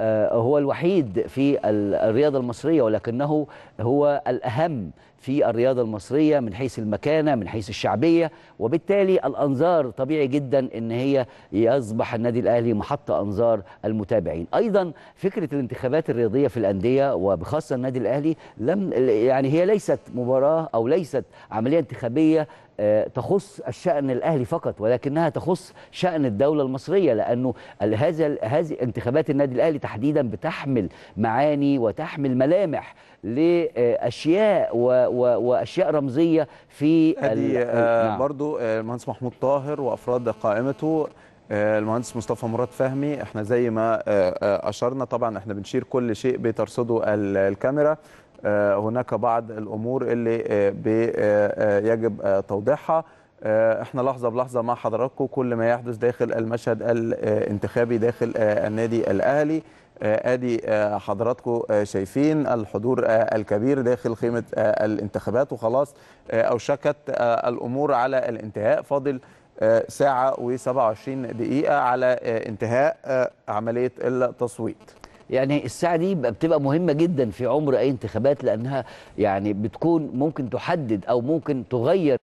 آه، هو الوحيد في الرياضة المصرية ولكنه هو الأهم في الرياضة المصرية من حيث المكانة من حيث الشعبية وبالتالي الأنظار طبيعي جدا أن هي يصبح النادي الأهلي محطة أنظار المتابعين أيضا فكرة الانتخابات الرياضية في الأندية وبخاصة النادي الأهلي لم يعني هي ليست مباراة أو ليست عملية انتخابية آه، تخص الشأن الأهلي فقط ولكنها تخص شأن الدولة المصرية لأنه هذا هذه انتخابات النادي الأهلي تحديدا بتحمل معاني وتحمل ملامح لأشياء وأشياء رمزية في أدي آه، نعم. برضو آه، المهندس محمود طاهر وأفراد قائمته المهندس مصطفى مراد فهمي احنا زي ما اشرنا طبعا احنا بنشير كل شيء بترصده الكاميرا آه، هناك بعض الامور اللي آه، آه، يجب توضيحها احنا لحظه بلحظه مع حضراتكم كل ما يحدث داخل المشهد الانتخابي داخل النادي الاهلي ادي حضراتكم شايفين الحضور الكبير داخل خيمه الانتخابات وخلاص اوشكت الامور على الانتهاء فاضل ساعه و27 دقيقه على انتهاء عمليه التصويت يعني الساعه دي بتبقى مهمه جدا في عمر اي انتخابات لانها يعني بتكون ممكن تحدد او ممكن تغير